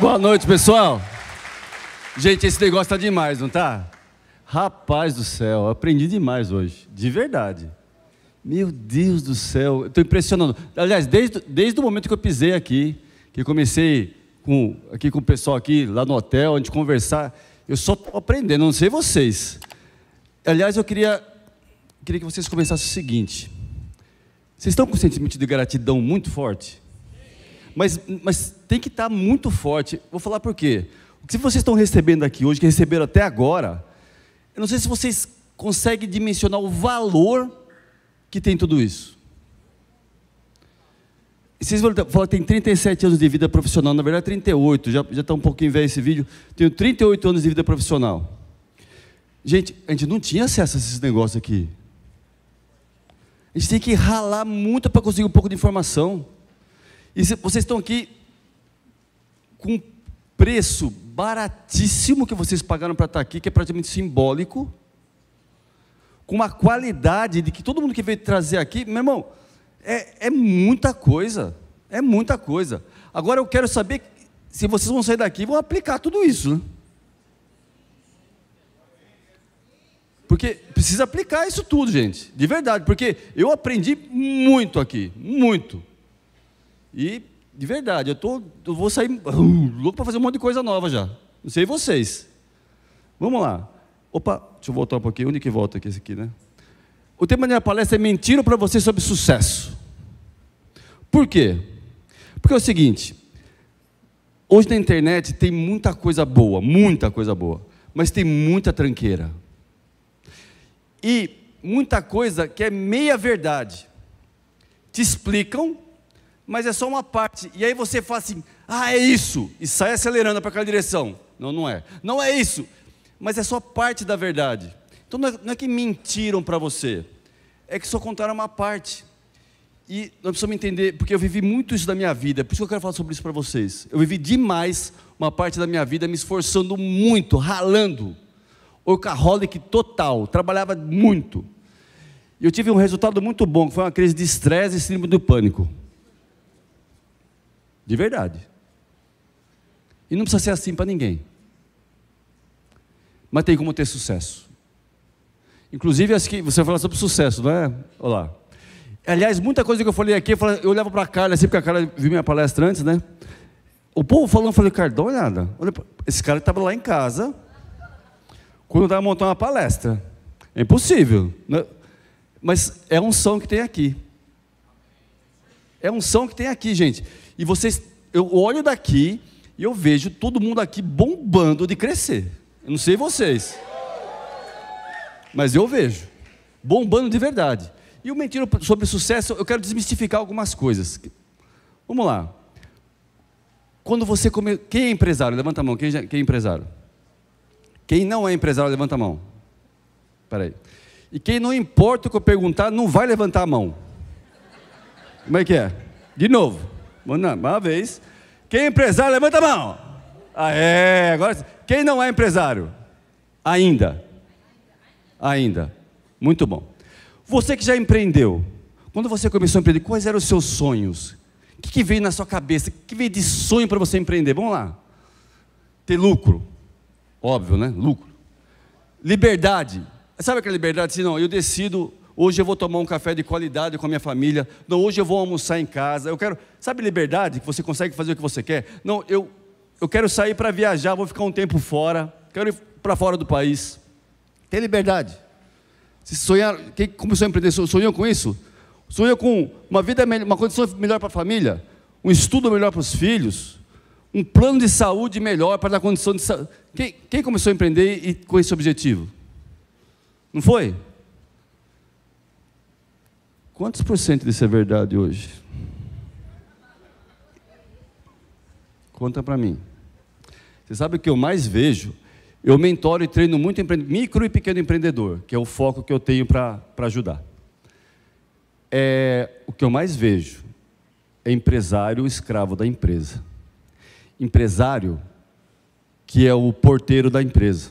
Boa noite, pessoal. Gente, esse negócio tá demais, não tá? Rapaz do céu, aprendi demais hoje, de verdade. Meu Deus do céu, estou impressionando. Aliás, desde, desde o momento que eu pisei aqui, que eu comecei com, aqui com o pessoal aqui, lá no hotel, a gente conversar, eu só estou aprendendo, não sei vocês. Aliás, eu queria, queria que vocês começassem o seguinte. Vocês estão com um sentimento de gratidão muito forte? mas, mas tem que estar tá muito forte. Vou falar por quê. O que vocês estão recebendo aqui hoje, que receberam até agora, eu não sei se vocês conseguem dimensionar o valor que tem tudo isso. E vocês vão falar que tem 37 anos de vida profissional, na verdade 38, já, já está um pouquinho velho esse vídeo. Tenho 38 anos de vida profissional. Gente, a gente não tinha acesso a esses negócios aqui. A gente tem que ralar muito para conseguir um pouco de informação. E vocês estão aqui com um preço baratíssimo que vocês pagaram para estar tá aqui, que é praticamente simbólico, com uma qualidade de que todo mundo que veio trazer aqui, meu irmão, é, é muita coisa. É muita coisa. Agora eu quero saber se vocês vão sair daqui e vão aplicar tudo isso. Né? Porque precisa aplicar isso tudo, gente. De verdade. Porque eu aprendi muito aqui. Muito. E, de verdade, eu, tô, eu vou sair uh, louco para fazer um monte de coisa nova já. Não sei vocês. Vamos lá. Opa, deixa eu voltar um pouquinho. Onde que volta aqui esse aqui, né? O tema da minha palestra é mentira para você sobre sucesso. Por quê? Porque é o seguinte, hoje na internet tem muita coisa boa, muita coisa boa, mas tem muita tranqueira. E muita coisa que é meia verdade. Te explicam mas é só uma parte. E aí você fala assim: ah, é isso, e sai acelerando para aquela direção. Não, não é. Não é isso, mas é só parte da verdade. Então não é, não é que mentiram para você, é que só contaram uma parte. E nós precisamos entender, porque eu vivi muito isso da minha vida, é por isso que eu quero falar sobre isso para vocês. Eu vivi demais uma parte da minha vida me esforçando muito, ralando. Workaholic total, trabalhava muito. E eu tive um resultado muito bom, que foi uma crise de estresse e síndrome do pânico. De verdade. E não precisa ser assim para ninguém. Mas tem como ter sucesso. Inclusive, as que você fala sobre sucesso, não é? Olha lá. Aliás, muita coisa que eu falei aqui, eu, olhava para a cara assim, porque a cara viu minha palestra antes, né? O povo falou eu falei, cara, dá uma olhada. Olha, esse cara estava lá em casa, quando estava montando uma palestra. É impossível. Né? Mas é um som que tem aqui. É um som que tem aqui, gente. E vocês, eu olho daqui e eu vejo todo mundo aqui bombando de crescer. Eu não sei vocês, mas eu vejo bombando de verdade. E o mentira sobre sucesso, eu quero desmistificar algumas coisas. Vamos lá. Quando você come... quem é empresário? Levanta a mão. Quem, já... quem é empresário? Quem não é empresário levanta a mão. Espera aí. E quem não importa o que eu perguntar, não vai levantar a mão. Como é que é? De novo. Não, uma vez. Quem é empresário, levanta a mão. Ah, é, agora. Quem não é empresário? Ainda. Ainda. Muito bom. Você que já empreendeu, quando você começou a empreender, quais eram os seus sonhos? O que, que veio na sua cabeça? O que, que veio de sonho para você empreender? Vamos lá. Ter lucro. Óbvio, né? Lucro. Liberdade. Sabe aquela é liberdade? Se não, eu decido hoje eu vou tomar um café de qualidade com a minha família, não, hoje eu vou almoçar em casa, eu quero, sabe liberdade, que você consegue fazer o que você quer? Não, eu, eu quero sair para viajar, vou ficar um tempo fora, quero ir para fora do país. Tem liberdade. Se sonhar, quem começou a empreender, sonhou com isso? Sonhou com uma vida melhor, uma condição melhor para a família, um estudo melhor para os filhos, um plano de saúde melhor para dar condição de saúde. Quem, quem começou a empreender e com esse objetivo? Não foi? Quantos por cento disso é verdade hoje? Conta para mim. Você sabe o que eu mais vejo? Eu mentoro e treino muito empre... micro e pequeno empreendedor, que é o foco que eu tenho para ajudar. É, o que eu mais vejo é empresário escravo da empresa. Empresário que é o porteiro da empresa.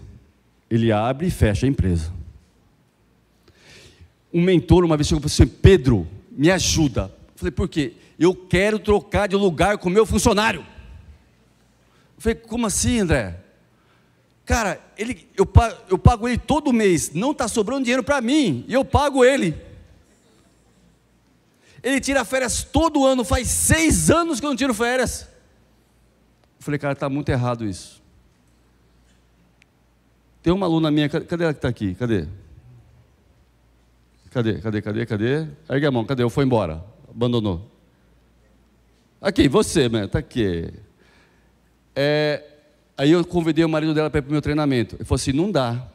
Ele abre e fecha a empresa um mentor uma vez chegou para mim assim, Pedro, me ajuda. Eu falei, por quê? Eu quero trocar de lugar com o meu funcionário. Eu falei, como assim, André? Cara, ele, eu, eu pago ele todo mês, não está sobrando dinheiro para mim, e eu pago ele. Ele tira férias todo ano, faz seis anos que eu não tiro férias. Eu falei, cara, está muito errado isso. Tem uma aluna minha, cadê ela que está aqui? Cadê? Cadê, cadê, cadê, cadê? Ergue a mão, cadê? Eu fui embora, abandonou. Aqui, você, né? Tá aqui. É, aí eu convidei o marido dela para ir para o meu treinamento. Ele falou assim: não dá.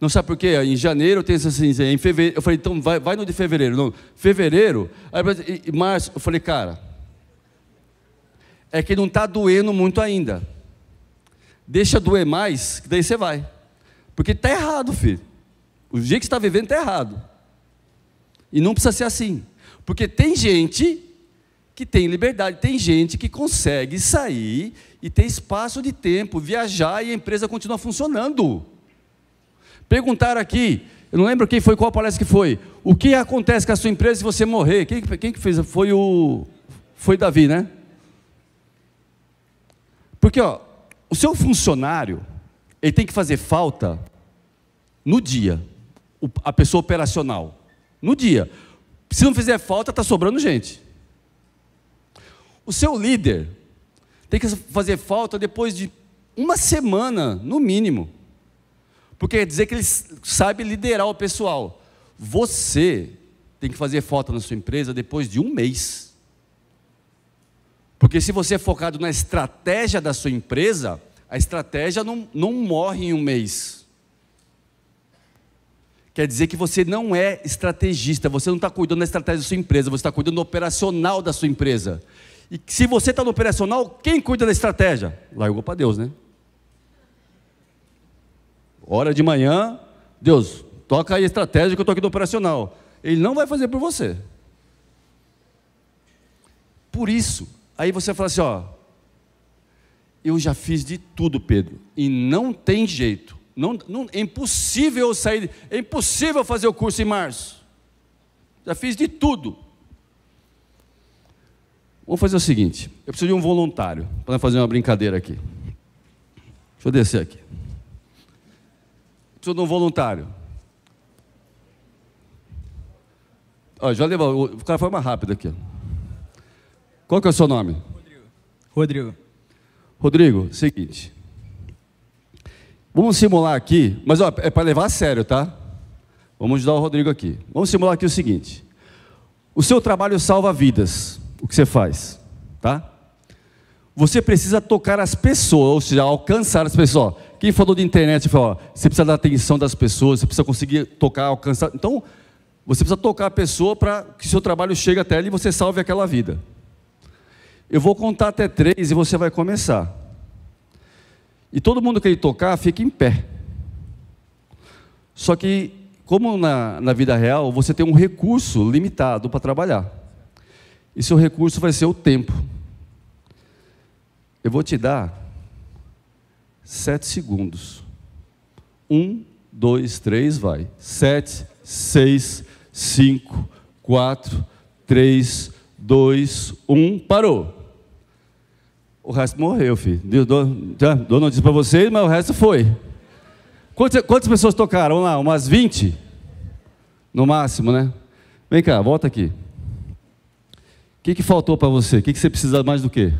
Não sabe por quê? Em janeiro tem essa assim, em fevereiro. Eu falei, então vai, vai no de fevereiro. Não, fevereiro, aí, em março, eu falei, cara, é que não está doendo muito ainda. Deixa doer mais, que daí você vai. Porque está errado, filho. O dia que você está vivendo está errado. E não precisa ser assim. Porque tem gente que tem liberdade, tem gente que consegue sair e ter espaço de tempo, viajar e a empresa continua funcionando. Perguntaram aqui, eu não lembro quem foi, qual palestra que foi. O que acontece com a sua empresa se você morrer? Quem, quem que fez? Foi o. Foi Davi, né? Porque, ó, o seu funcionário, ele tem que fazer falta no dia, a pessoa operacional no dia. Se não fizer falta, está sobrando gente. O seu líder tem que fazer falta depois de uma semana, no mínimo. Porque quer dizer que ele sabe liderar o pessoal. Você tem que fazer falta na sua empresa depois de um mês. Porque se você é focado na estratégia da sua empresa, a estratégia não, não morre em um mês quer dizer que você não é estrategista, você não está cuidando da estratégia da sua empresa, você está cuidando do operacional da sua empresa. E se você está no operacional, quem cuida da estratégia? Largou para Deus, né? Hora de manhã, Deus, toca aí a estratégia que eu estou aqui no operacional. Ele não vai fazer por você. Por isso, aí você fala assim: ó, eu já fiz de tudo, Pedro, e não tem jeito. Não, não, é impossível eu sair, é impossível fazer o curso em março. Já fiz de tudo. Vamos fazer o seguinte: eu preciso de um voluntário para fazer uma brincadeira aqui. Deixa eu descer aqui. preciso de um voluntário. Ó, já levou, o cara foi mais rápido aqui. Qual que é o seu nome? Rodrigo. Rodrigo, seguinte. Vamos simular aqui, mas ó, é para levar a sério, tá? Vamos ajudar o Rodrigo aqui. Vamos simular aqui o seguinte: o seu trabalho salva vidas, o que você faz, tá? Você precisa tocar as pessoas, ou seja, alcançar as pessoas. Quem falou de internet falou: ó, você precisa da atenção das pessoas, você precisa conseguir tocar, alcançar. Então, você precisa tocar a pessoa para que seu trabalho chegue até ela e você salve aquela vida. Eu vou contar até três e você vai começar. E todo mundo que ele tocar fica em pé. Só que, como na, na vida real, você tem um recurso limitado para trabalhar. E seu recurso vai ser o tempo. Eu vou te dar sete segundos. Um, dois, três, vai. Sete, seis, cinco, quatro, três, dois, um, parou. O resto morreu, filho. Deus, Dona disse para vocês, mas o resto foi. Quantas, quantas pessoas tocaram lá? Umas 20? No máximo, né? Vem cá, volta aqui. O que, que faltou para você? O que, que você precisa mais do que?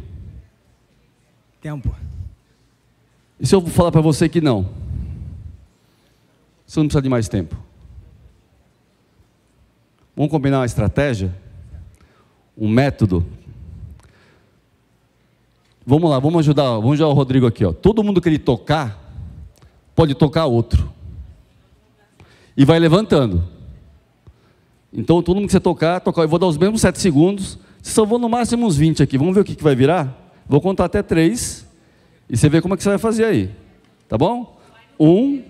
Tempo. E se eu falar para você que não? Você não precisa de mais tempo. Vamos combinar uma estratégia? Um método Vamos lá, vamos ajudar, vamos ajudar o Rodrigo aqui. Ó. Todo mundo que ele tocar, pode tocar outro. E vai levantando. Então, todo mundo que você tocar, tocar. Eu vou dar os mesmos 7 segundos. Você só vou no máximo uns 20 aqui. Vamos ver o que, que vai virar? Vou contar até 3. E você vê como é que você vai fazer aí. Tá bom? 1,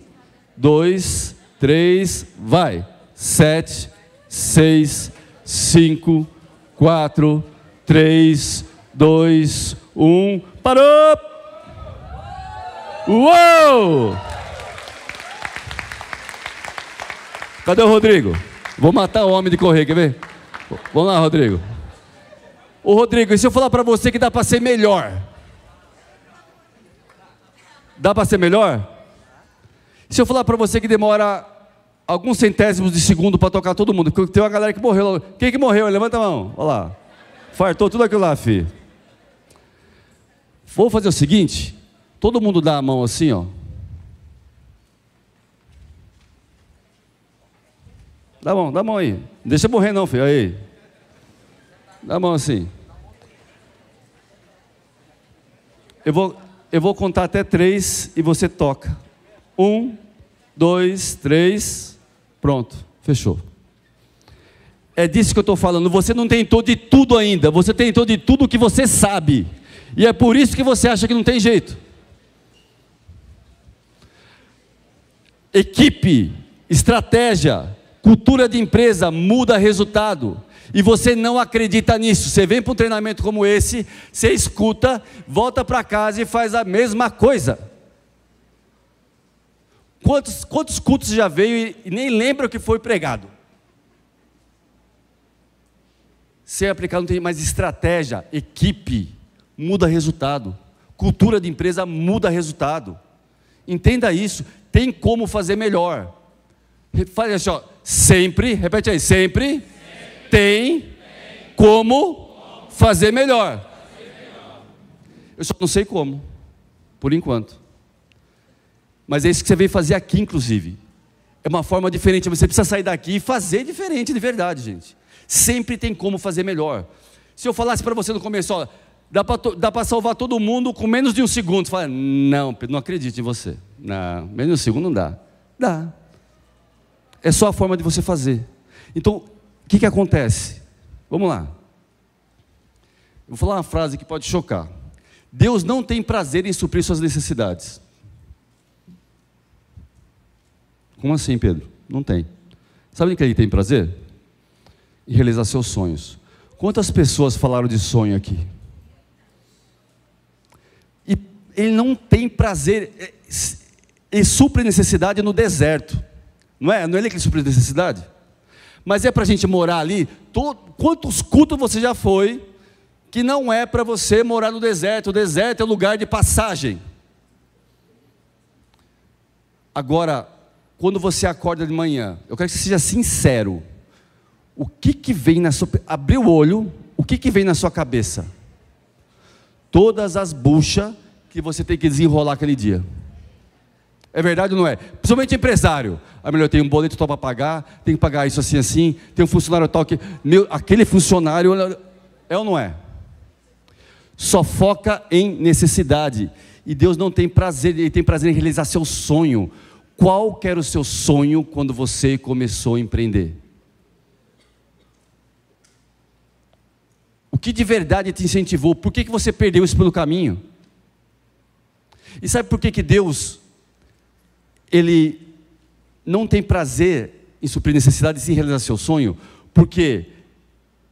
2, 3, vai. 7, 6, 5, 4, 3, 2, 1 um, parou! Uou! Cadê o Rodrigo? Vou matar o homem de correr, quer ver? Vamos lá, Rodrigo. Ô Rodrigo, e se eu falar para você que dá para ser melhor? Dá para ser melhor? Se eu falar para você que demora alguns centésimos de segundo para tocar todo mundo, porque tem uma galera que morreu. Quem que morreu? Levanta a mão. Olha lá. Fartou tudo aquilo lá, filho. Vou fazer o seguinte: todo mundo dá a mão assim, ó. Dá a mão, dá a mão aí. Deixa deixa morrer não, filho. Aí. Dá a mão assim. Eu vou, eu vou contar até três e você toca. Um, dois, três. Pronto, fechou. É disso que eu estou falando. Você não tentou de tudo ainda. Você tentou de tudo que você sabe. E é por isso que você acha que não tem jeito. Equipe, estratégia, cultura de empresa muda resultado. E você não acredita nisso. Você vem para um treinamento como esse, você escuta, volta para casa e faz a mesma coisa. Quantos, quantos cultos já veio e nem lembra o que foi pregado? Sem aplicar, não tem mais estratégia, equipe muda resultado. Cultura de empresa muda resultado. Entenda isso. Tem como fazer melhor. Faz assim, ó. Sempre, repete aí, sempre, sempre. Tem, tem, como, como fazer, melhor. Eu só não sei como, por enquanto. Mas é isso que você veio fazer aqui, inclusive. É uma forma diferente. Você precisa sair daqui e fazer diferente de verdade, gente. Sempre tem como fazer melhor. Se eu falasse para você no começo, olha, dá para salvar todo mundo com menos de um segundo. fala, não, Pedro, não acredito em você. Não, menos de um segundo não dá. Dá. É só a forma de você fazer. Então, o que, que acontece? Vamos lá. Eu vou falar uma frase que pode chocar. Deus não tem prazer em suprir suas necessidades. Como assim, Pedro? Não tem. Sabe em que ele é tem prazer? Em realizar seus sonhos. Quantas pessoas falaram de sonho aqui? ele não tem prazer, é, ele supre necessidade no deserto, não é? Não é ele que supre necessidade? Mas é para a gente morar ali, todo, quantos cultos você já foi, que não é para você morar no deserto, o deserto é lugar de passagem. Agora, quando você acorda de manhã, eu quero que você seja sincero, o que que vem na sua, abrir o olho, o que que vem na sua cabeça? Todas as buchas que você tem que desenrolar aquele dia. É verdade ou não é? Principalmente empresário. Ah, melhor, eu tenho um boleto tal para pagar, tenho que pagar isso assim, assim, tem um funcionário tal que. Meu, aquele funcionário. É ou não é? Só foca em necessidade. E Deus não tem prazer, Ele tem prazer em realizar seu sonho. Qual era o seu sonho quando você começou a empreender? O que de verdade te incentivou? Por que, que você perdeu isso pelo caminho? E sabe por que, que Deus, Ele não tem prazer em suprir necessidades e realizar seu sonho? Porque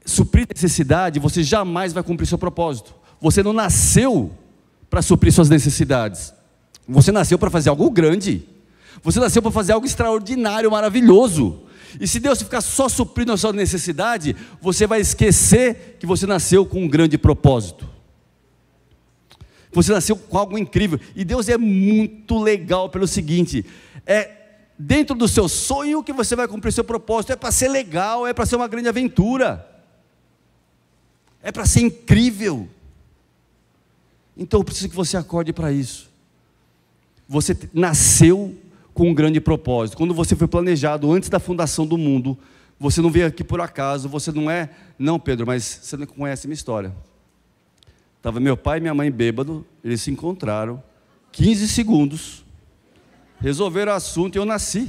suprir necessidade, você jamais vai cumprir seu propósito. Você não nasceu para suprir suas necessidades. Você nasceu para fazer algo grande. Você nasceu para fazer algo extraordinário, maravilhoso. E se Deus ficar só suprindo a sua necessidade, você vai esquecer que você nasceu com um grande propósito. Você nasceu com algo incrível. E Deus é muito legal pelo seguinte: é dentro do seu sonho que você vai cumprir seu propósito. É para ser legal, é para ser uma grande aventura. É para ser incrível. Então eu preciso que você acorde para isso. Você nasceu com um grande propósito. Quando você foi planejado antes da fundação do mundo, você não veio aqui por acaso, você não é. Não, Pedro, mas você não conhece minha história. Estava meu pai e minha mãe bêbado, eles se encontraram, 15 segundos, resolveram o assunto e eu nasci.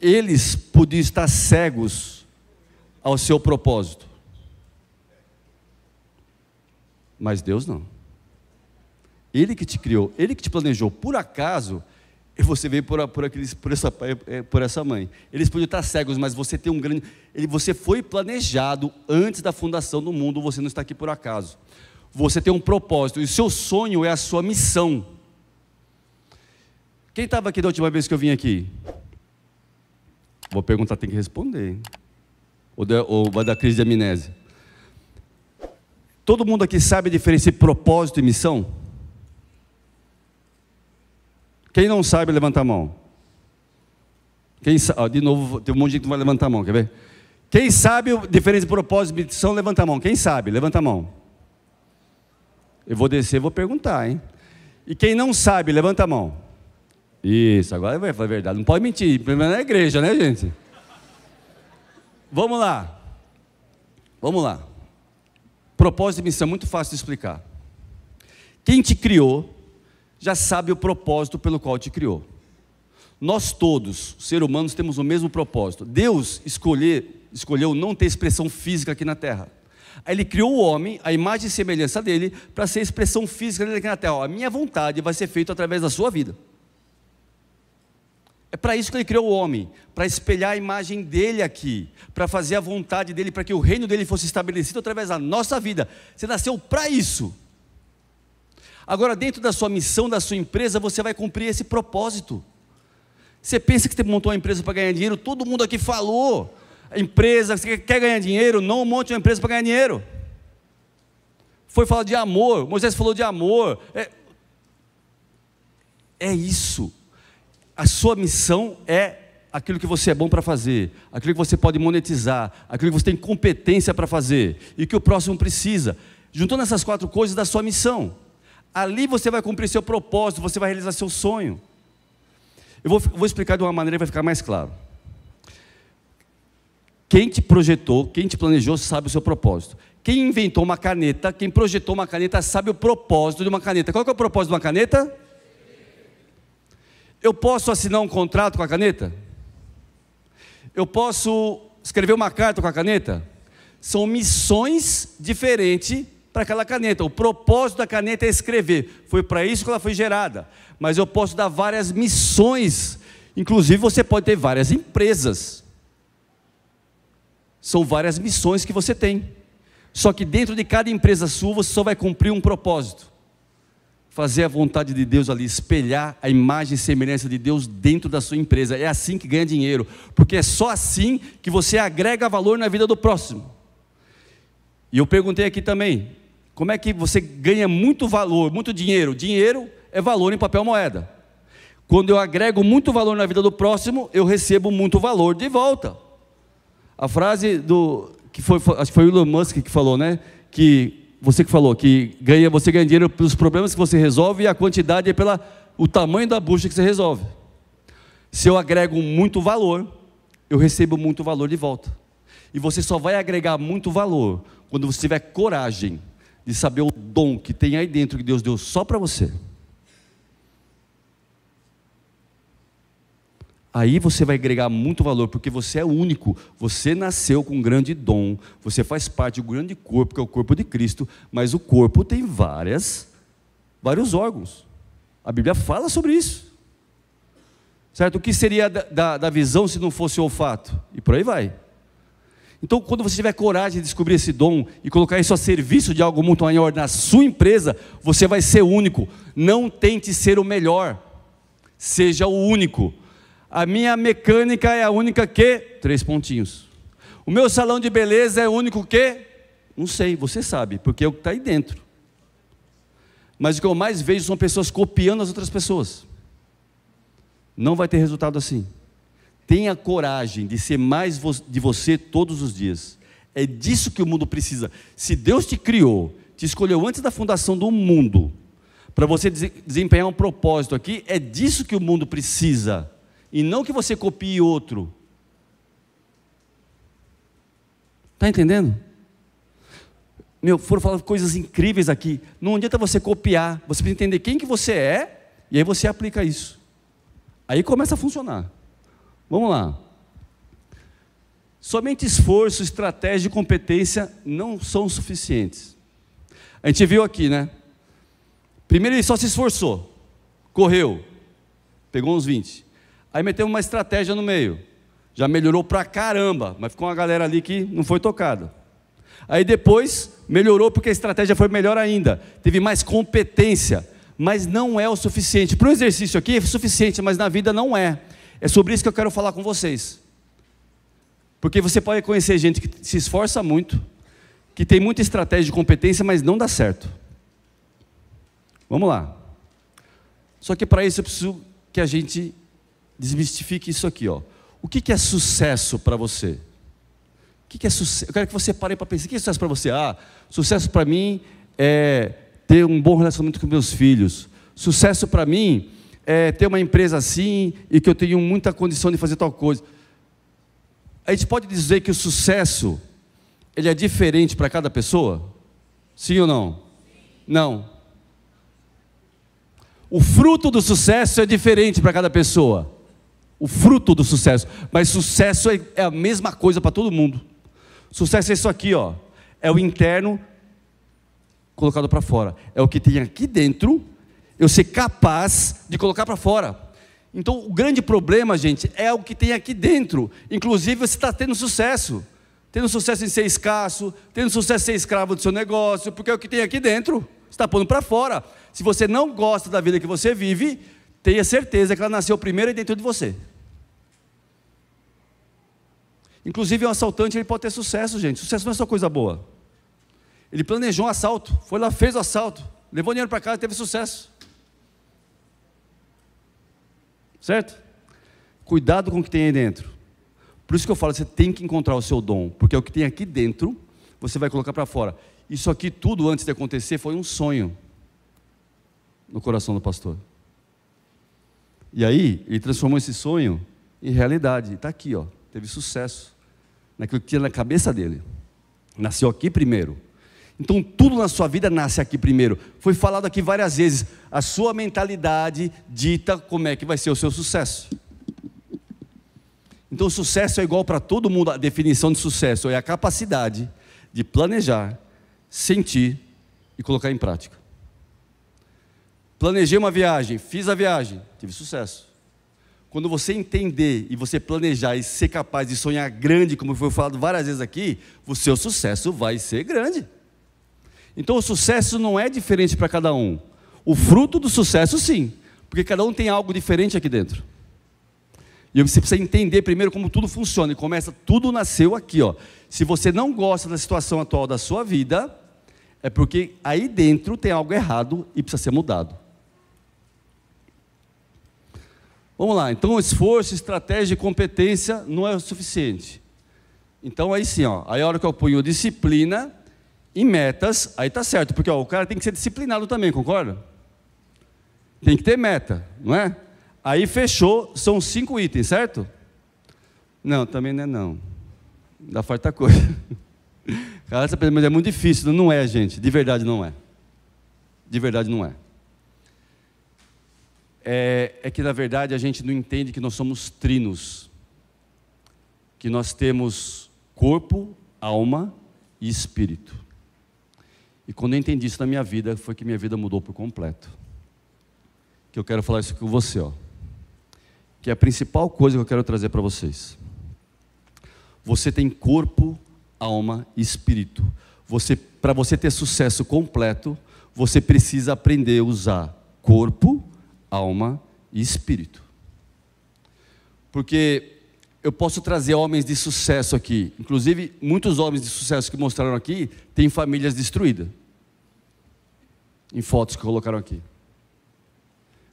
Eles podiam estar cegos ao seu propósito, mas Deus não. Ele que te criou, ele que te planejou. Por acaso, e você veio por, por, aqueles, por, essa, é, é, por essa mãe. Eles podiam estar cegos, mas você tem um grande. Ele, você foi planejado antes da fundação do mundo, você não está aqui por acaso. Você tem um propósito, e o seu sonho é a sua missão. Quem estava aqui da última vez que eu vim aqui? Vou perguntar, tem que responder. Ou, da, ou vai dar crise de amnésia. Todo mundo aqui sabe a diferença entre propósito e missão? Quem não sabe, levanta a mão. Quem de novo, tem um monte de gente que vai levantar a mão, quer ver? Quem sabe diferença de propósito e missão, levanta a mão. Quem sabe, levanta a mão. Eu vou descer, vou perguntar, hein? E quem não sabe, levanta a mão. Isso, agora vai falar a verdade. Não pode mentir, Primeiro na igreja, né, gente? Vamos lá. Vamos lá. Propósito e missão, é muito fácil de explicar. Quem te criou já sabe o propósito pelo qual te criou. Nós todos, seres humanos, temos o mesmo propósito. Deus escolher, escolheu não ter expressão física aqui na terra. ele criou o homem, a imagem e semelhança dele, para ser expressão física dele aqui na terra. a minha vontade vai ser feita através da sua vida. É para isso que ele criou o homem, para espelhar a imagem dele aqui, para fazer a vontade dele, para que o reino dele fosse estabelecido através da nossa vida. Você nasceu para isso. Agora, dentro da sua missão, da sua empresa, você vai cumprir esse propósito. Você pensa que você montou uma empresa para ganhar dinheiro? Todo mundo aqui falou. Empresa, você quer ganhar dinheiro? Não monte uma empresa para ganhar dinheiro. Foi falar de amor. Moisés falou de amor. É, é isso. A sua missão é aquilo que você é bom para fazer, aquilo que você pode monetizar, aquilo que você tem competência para fazer e que o próximo precisa. Juntando essas quatro coisas da sua missão. Ali você vai cumprir seu propósito, você vai realizar seu sonho. Eu vou, vou explicar de uma maneira que vai ficar mais claro. Quem te projetou, quem te planejou, sabe o seu propósito. Quem inventou uma caneta, quem projetou uma caneta, sabe o propósito de uma caneta. Qual é o propósito de uma caneta? Eu posso assinar um contrato com a caneta? Eu posso escrever uma carta com a caneta? São missões diferentes para aquela caneta. O propósito da caneta é escrever. Foi para isso que ela foi gerada. Mas eu posso dar várias missões. Inclusive, você pode ter várias empresas. São várias missões que você tem. Só que dentro de cada empresa sua, você só vai cumprir um propósito fazer a vontade de Deus ali, espelhar a imagem e semelhança de Deus dentro da sua empresa. É assim que ganha dinheiro, porque é só assim que você agrega valor na vida do próximo. E eu perguntei aqui também, como é que você ganha muito valor, muito dinheiro? Dinheiro é valor em papel moeda. Quando eu agrego muito valor na vida do próximo, eu recebo muito valor de volta. A frase do que foi, acho que foi o Elon Musk que falou, né? Que você que falou que ganha, você ganha dinheiro pelos problemas que você resolve e a quantidade é pela o tamanho da bucha que você resolve. Se eu agrego muito valor, eu recebo muito valor de volta. E você só vai agregar muito valor quando você tiver coragem de saber o dom que tem aí dentro que Deus deu só para você. Aí você vai agregar muito valor, porque você é único, você nasceu com um grande dom, você faz parte do grande corpo, que é o corpo de Cristo, mas o corpo tem várias, vários órgãos. A Bíblia fala sobre isso. Certo? O que seria da, da, da visão se não fosse o olfato? E por aí vai. Então, quando você tiver coragem de descobrir esse dom e colocar isso a serviço de algo muito maior na sua empresa, você vai ser único. Não tente ser o melhor, seja o único. A minha mecânica é a única que. Três pontinhos. O meu salão de beleza é o único que. Não sei, você sabe, porque é o que está aí dentro. Mas o que eu mais vejo são pessoas copiando as outras pessoas. Não vai ter resultado assim. Tenha coragem de ser mais vo de você todos os dias. É disso que o mundo precisa. Se Deus te criou, te escolheu antes da fundação do mundo, para você desempenhar um propósito aqui, é disso que o mundo precisa. E não que você copie outro. Está entendendo? Meu, foram falando coisas incríveis aqui. Não adianta você copiar. Você precisa entender quem que você é, e aí você aplica isso. Aí começa a funcionar. Vamos lá. Somente esforço, estratégia e competência não são suficientes. A gente viu aqui, né? Primeiro ele só se esforçou, correu, pegou uns 20. Aí meteu uma estratégia no meio. Já melhorou pra caramba, mas ficou uma galera ali que não foi tocada. Aí depois melhorou porque a estratégia foi melhor ainda, teve mais competência, mas não é o suficiente. Para o exercício aqui é suficiente, mas na vida não é. É sobre isso que eu quero falar com vocês. Porque você pode conhecer gente que se esforça muito, que tem muita estratégia de competência, mas não dá certo. Vamos lá. Só que para isso eu preciso que a gente desmistifique isso aqui. Ó. O que, que é sucesso para você? O que, que é sucesso? Eu quero que você pare para pensar. O que é sucesso para você? Ah, sucesso para mim é ter um bom relacionamento com meus filhos. Sucesso para mim é, ter uma empresa assim e que eu tenho muita condição de fazer tal coisa. A gente pode dizer que o sucesso ele é diferente para cada pessoa? Sim ou não? Sim. Não. O fruto do sucesso é diferente para cada pessoa. O fruto do sucesso. Mas sucesso é, é a mesma coisa para todo mundo. Sucesso é isso aqui, ó. É o interno colocado para fora. É o que tem aqui dentro eu ser capaz de colocar para fora. Então, o grande problema, gente, é o que tem aqui dentro. Inclusive, você está tendo sucesso. Tendo sucesso em ser escasso, tendo sucesso em ser escravo do seu negócio, porque é o que tem aqui dentro. Você está pondo para fora. Se você não gosta da vida que você vive, tenha certeza que ela nasceu primeiro dentro de você. Inclusive, um assaltante ele pode ter sucesso, gente. Sucesso não é só coisa boa. Ele planejou um assalto, foi lá, fez o assalto, levou dinheiro para casa e teve sucesso. Certo? Cuidado com o que tem aí dentro. Por isso que eu falo, você tem que encontrar o seu dom, porque o que tem aqui dentro, você vai colocar para fora. Isso aqui tudo antes de acontecer foi um sonho no coração do pastor. E aí, ele transformou esse sonho em realidade. Está aqui, ó. Teve sucesso naquilo que tinha na cabeça dele. Nasceu aqui primeiro. Então tudo na sua vida nasce aqui primeiro. Foi falado aqui várias vezes. A sua mentalidade dita como é que vai ser o seu sucesso. Então sucesso é igual para todo mundo. A definição de sucesso é a capacidade de planejar, sentir e colocar em prática. Planejei uma viagem, fiz a viagem, tive sucesso. Quando você entender e você planejar e ser capaz de sonhar grande, como foi falado várias vezes aqui, o seu sucesso vai ser grande. Então o sucesso não é diferente para cada um. O fruto do sucesso, sim, porque cada um tem algo diferente aqui dentro. E você precisa entender primeiro como tudo funciona. E começa, tudo nasceu aqui. Ó. Se você não gosta da situação atual da sua vida, é porque aí dentro tem algo errado e precisa ser mudado. Vamos lá, então esforço, estratégia e competência não é o suficiente. Então aí sim, ó, aí a hora que eu ponho disciplina, e metas, aí está certo, porque ó, o cara tem que ser disciplinado também, concorda? Tem que ter meta, não é? Aí fechou, são cinco itens, certo? Não, também não é não. Dá farta coisa. Cara, essa pergunta é muito difícil, não é, gente. De verdade não é. De verdade não é. É, é que na verdade a gente não entende que nós somos trinos. Que nós temos corpo, alma e espírito. E quando eu entendi isso na minha vida, foi que minha vida mudou por completo. Que eu quero falar isso com você, ó. Que é a principal coisa que eu quero trazer para vocês. Você tem corpo, alma e espírito. Você, para você ter sucesso completo, você precisa aprender a usar corpo, alma e espírito. Porque eu posso trazer homens de sucesso aqui. Inclusive, muitos homens de sucesso que mostraram aqui têm famílias destruídas. Em fotos que colocaram aqui.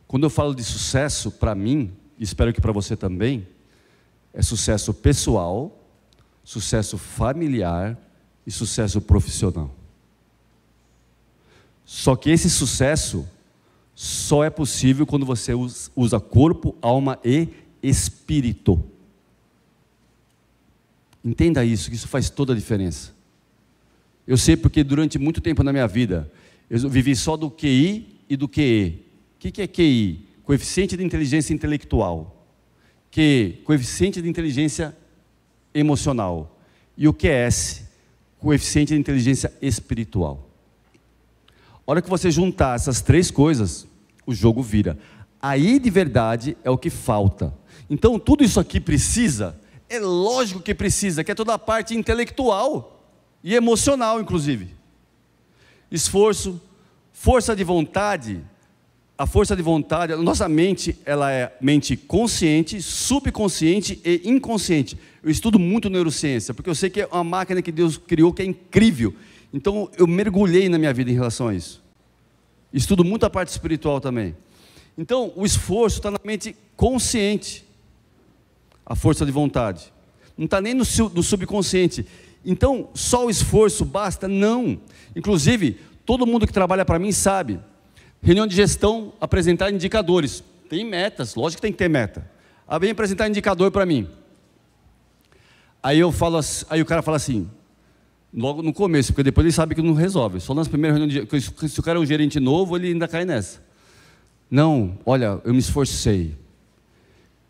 Quando eu falo de sucesso, para mim, e espero que para você também, é sucesso pessoal, sucesso familiar e sucesso profissional. Só que esse sucesso só é possível quando você usa corpo, alma e espírito. Entenda isso, que isso faz toda a diferença. Eu sei porque durante muito tempo na minha vida, eu vivi só do QI e do QE. O que é QI? Coeficiente de inteligência intelectual. QE, coeficiente de inteligência emocional. E o QS, coeficiente de inteligência espiritual. A hora que você juntar essas três coisas, o jogo vira. Aí de verdade é o que falta. Então tudo isso aqui precisa é lógico que precisa, que é toda a parte intelectual e emocional, inclusive. Esforço, força de vontade. A força de vontade, a nossa mente, ela é mente consciente, subconsciente e inconsciente. Eu estudo muito neurociência, porque eu sei que é uma máquina que Deus criou que é incrível. Então eu mergulhei na minha vida em relação a isso. Estudo muito a parte espiritual também. Então, o esforço está na mente consciente a força de vontade. Não está nem no, no subconsciente. Então, só o esforço basta? Não. Inclusive, todo mundo que trabalha para mim sabe. Reunião de gestão, apresentar indicadores. Tem metas, lógico que tem que ter meta. Ah, vem apresentar indicador para mim. Aí eu falo, aí o cara fala assim, logo no começo, porque depois ele sabe que não resolve. Só nas primeiras reuniões, de, se o cara é um gerente novo, ele ainda cai nessa. Não, olha, eu me esforcei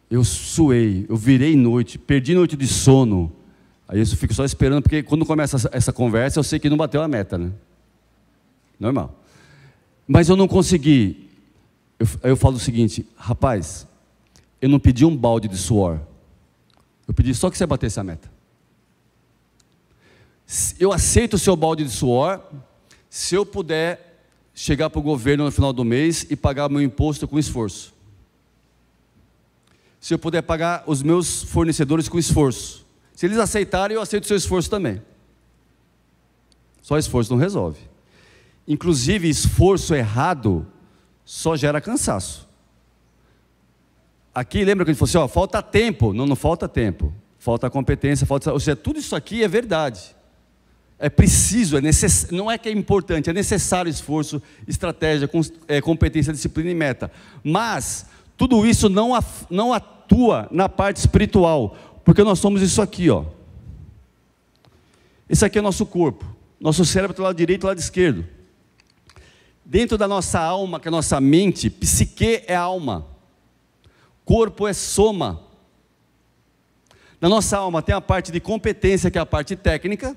eu suei, eu virei noite, perdi noite de sono. Aí eu fico só esperando, porque quando começa essa conversa, eu sei que não bateu a meta, né? Normal. Mas eu não consegui. Eu, aí eu falo o seguinte, rapaz, eu não pedi um balde de suor. Eu pedi só que você batesse a meta. Eu aceito o seu balde de suor se eu puder chegar para o governo no final do mês e pagar meu imposto com esforço se eu puder pagar os meus fornecedores com esforço. Se eles aceitarem, eu aceito o seu esforço também. Só esforço não resolve. Inclusive, esforço errado só gera cansaço. Aqui, lembra que a gente falou assim: ó, falta tempo. Não, não falta tempo. Falta competência, falta. Ou seja, tudo isso aqui é verdade. É preciso, é necess... não é que é importante, é necessário esforço, estratégia, é, competência, disciplina e meta. Mas tudo isso não, af... não, at atua na parte espiritual, porque nós somos isso aqui, ó. Esse aqui é o nosso corpo, nosso cérebro está do lado direito e lado esquerdo. Dentro da nossa alma, que é a nossa mente, psique é alma, corpo é soma. Na nossa alma tem a parte de competência, que é a parte técnica,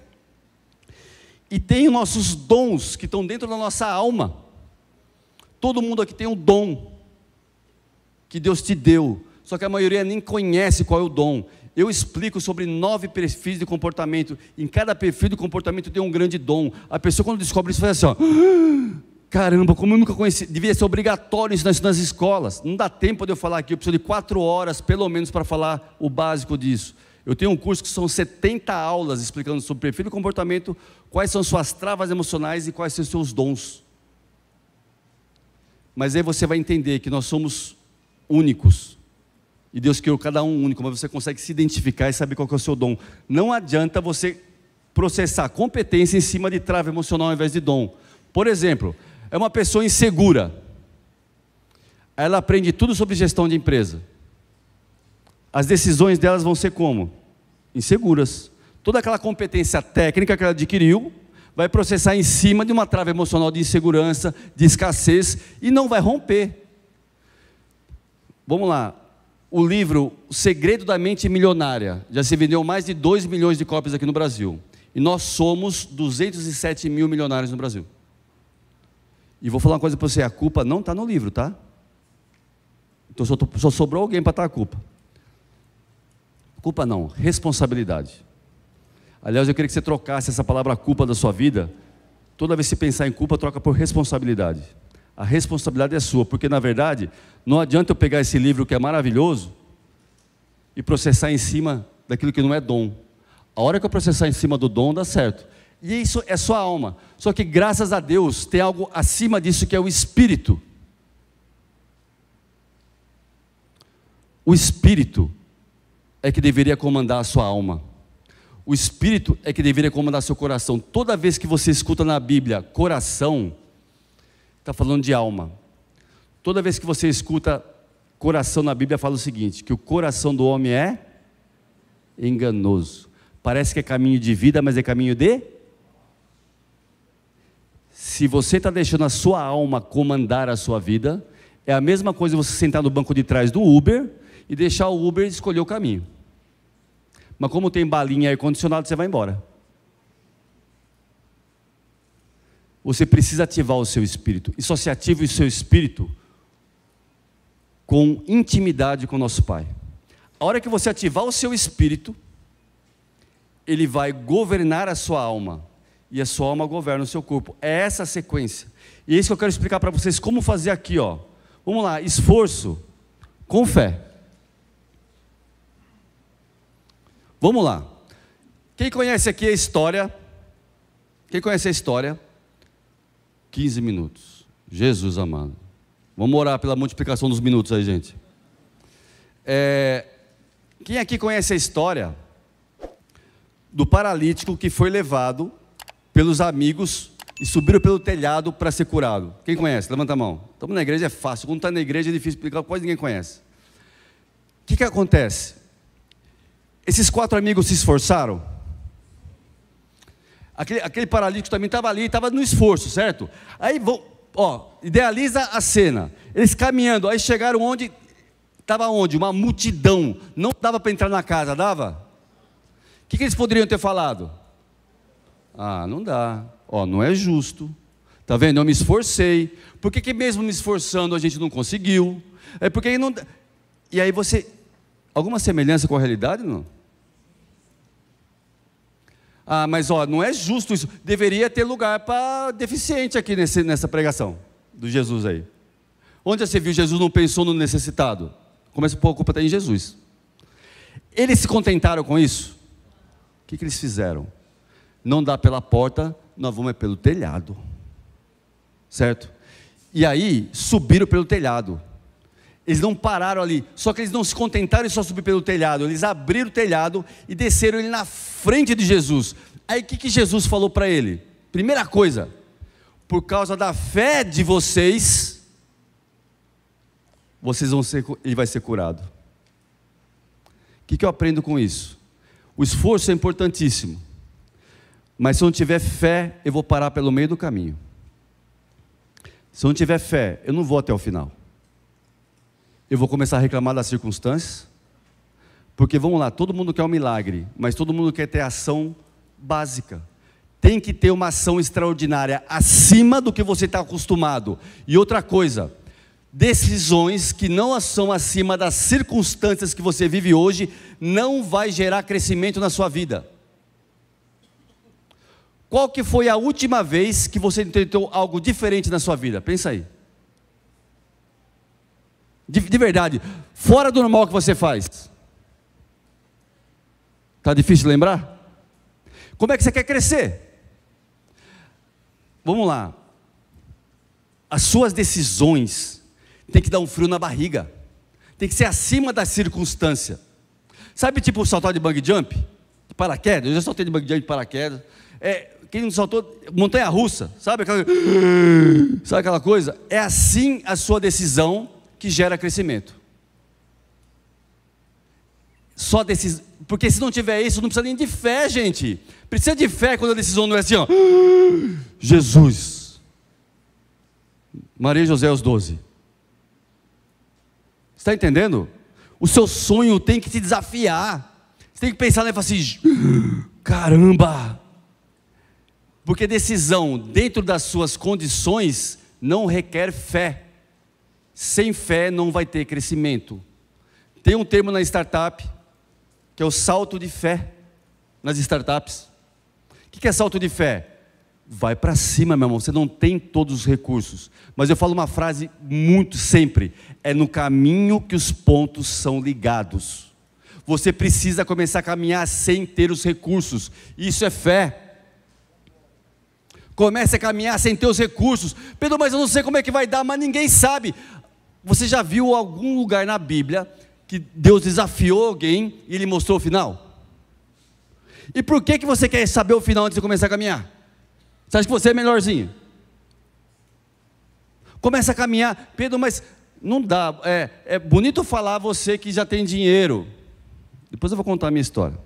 e tem os nossos dons que estão dentro da nossa alma. Todo mundo aqui tem um dom que Deus te deu, só que a maioria nem conhece qual é o dom. Eu explico sobre nove perfis de comportamento. Em cada perfil de comportamento tem um grande dom. A pessoa, quando descobre isso, faz assim: ó, caramba, como eu nunca conheci. Devia ser obrigatório isso nas escolas. Não dá tempo de eu falar aqui. Eu preciso de quatro horas, pelo menos, para falar o básico disso. Eu tenho um curso que são 70 aulas explicando sobre perfil de comportamento, quais são suas travas emocionais e quais são seus dons. Mas aí você vai entender que nós somos únicos. E Deus criou cada um único, mas você consegue se identificar e saber qual é o seu dom. Não adianta você processar competência em cima de trava emocional ao invés de dom. Por exemplo, é uma pessoa insegura. Ela aprende tudo sobre gestão de empresa. As decisões delas vão ser como? Inseguras. Toda aquela competência técnica que ela adquiriu vai processar em cima de uma trava emocional de insegurança, de escassez e não vai romper. Vamos lá, o livro O Segredo da Mente Milionária. Já se vendeu mais de 2 milhões de cópias aqui no Brasil. E nós somos 207 mil milionários no Brasil. E vou falar uma coisa para você: a culpa não está no livro, tá? Então só, só sobrou alguém para estar tá a culpa. Culpa não, responsabilidade. Aliás, eu queria que você trocasse essa palavra culpa da sua vida. Toda vez que você pensar em culpa, troca por responsabilidade a responsabilidade é sua, porque na verdade não adianta eu pegar esse livro que é maravilhoso e processar em cima daquilo que não é dom. A hora que eu processar em cima do dom dá certo. E isso é sua alma. Só que graças a Deus tem algo acima disso que é o espírito. O espírito é que deveria comandar a sua alma. O espírito é que deveria comandar seu coração. Toda vez que você escuta na Bíblia coração, está falando de alma. Toda vez que você escuta coração na Bíblia, fala o seguinte: que o coração do homem é enganoso. Parece que é caminho de vida, mas é caminho de. Se você está deixando a sua alma comandar a sua vida, é a mesma coisa você sentar no banco de trás do Uber e deixar o Uber escolher o caminho. Mas como tem balinha e ar-condicionado, você vai embora. Você precisa ativar o seu espírito. E só se ativa o seu espírito com intimidade com o nosso Pai. A hora que você ativar o seu espírito, ele vai governar a sua alma. E a sua alma governa o seu corpo. É essa a sequência. E é isso que eu quero explicar para vocês como fazer aqui, ó. Vamos lá, esforço com fé. Vamos lá. Quem conhece aqui a história? Quem conhece a história? 15 minutos. Jesus amado. Vamos orar pela multiplicação dos minutos aí, gente. É, quem aqui conhece a história do paralítico que foi levado pelos amigos e subiram pelo telhado para ser curado? Quem conhece? Levanta a mão. Estamos na igreja, é fácil. Quando está na igreja é difícil explicar, quase ninguém conhece. O que, que acontece? Esses quatro amigos se esforçaram Aquele, aquele paralítico também estava ali, estava no esforço, certo? Aí, vou, ó, idealiza a cena. Eles caminhando, aí chegaram onde? Estava onde? Uma multidão. Não dava para entrar na casa, dava? O que, que eles poderiam ter falado? Ah, não dá. Ó, não é justo. Tá vendo? Eu me esforcei. Por que, que mesmo me esforçando a gente não conseguiu? É porque não. E aí você. Alguma semelhança com a realidade, não? Ah, mas ó, não é justo isso. Deveria ter lugar para deficiente aqui nesse, nessa pregação do Jesus aí. Onde você viu Jesus não pensou no necessitado? Começa a pôr a culpa até em Jesus. Eles se contentaram com isso? O que, que eles fizeram? Não dá pela porta, nós vamos é pelo telhado. Certo? E aí subiram pelo telhado. Eles não pararam ali, só que eles não se contentaram e só subir pelo telhado. Eles abriram o telhado e desceram ele na frente de Jesus. Aí o que, que Jesus falou para ele? Primeira coisa, por causa da fé de vocês, vocês vão ser, ele vai ser curado. O que, que eu aprendo com isso? O esforço é importantíssimo, mas se eu não tiver fé, eu vou parar pelo meio do caminho. Se eu não tiver fé, eu não vou até o final eu vou começar a reclamar das circunstâncias. Porque vamos lá, todo mundo quer um milagre, mas todo mundo quer ter ação básica. Tem que ter uma ação extraordinária acima do que você está acostumado. E outra coisa, decisões que não são acima das circunstâncias que você vive hoje não vai gerar crescimento na sua vida. Qual que foi a última vez que você tentou algo diferente na sua vida? Pensa aí. De, de verdade, fora do normal que você faz. Está difícil lembrar? Como é que você quer crescer? Vamos lá. As suas decisões tem que dar um frio na barriga. Tem que ser acima da circunstância. Sabe tipo saltar de bang jump? De paraquedas? Eu já saltei de bang jump de paraquedas. É, quem não saltou, montanha russa, sabe aquela, sabe aquela coisa? É assim a sua decisão que gera crescimento. Só desses, Porque se não tiver isso, não precisa nem de fé, gente. Precisa de fé quando a decisão não é assim, ó. Jesus. Maria e José, os doze. Está entendendo? O seu sonho tem que te desafiar. Você tem que pensar né, e né, assim: caramba! Porque decisão dentro das suas condições não requer fé. Sem fé não vai ter crescimento. Tem um termo na startup que é o salto de fé nas startups. O que é salto de fé? Vai para cima, meu irmão. Você não tem todos os recursos. Mas eu falo uma frase muito sempre: é no caminho que os pontos são ligados. Você precisa começar a caminhar sem ter os recursos. Isso é fé. Comece a caminhar sem ter os recursos. Pedro, mas eu não sei como é que vai dar, mas ninguém sabe. Você já viu algum lugar na Bíblia que Deus desafiou alguém e ele mostrou o final? E por que, que você quer saber o final antes de começar a caminhar? Você acha que você é melhorzinho? Começa a caminhar, Pedro, mas não dá. É, é bonito falar você que já tem dinheiro. Depois eu vou contar a minha história.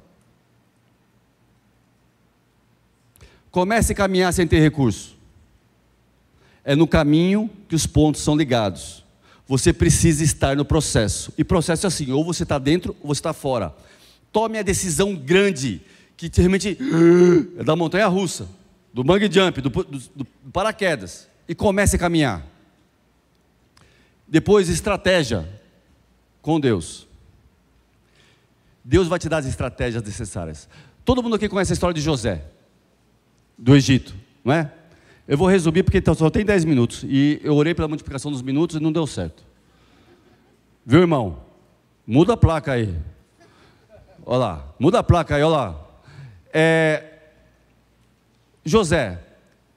Comece a caminhar sem ter recurso. É no caminho que os pontos são ligados. Você precisa estar no processo. E processo é assim: ou você está dentro ou você está fora. Tome a decisão grande, que realmente é da montanha russa, do bang jump, do, do, do paraquedas, e comece a caminhar. Depois, estratégia com Deus. Deus vai te dar as estratégias necessárias. Todo mundo aqui conhece a história de José, do Egito, não é? Eu vou resumir porque então só tem 10 minutos. E eu orei pela multiplicação dos minutos e não deu certo. Viu, irmão? Muda a placa aí. Olha lá. Muda a placa aí, olha lá. É... José.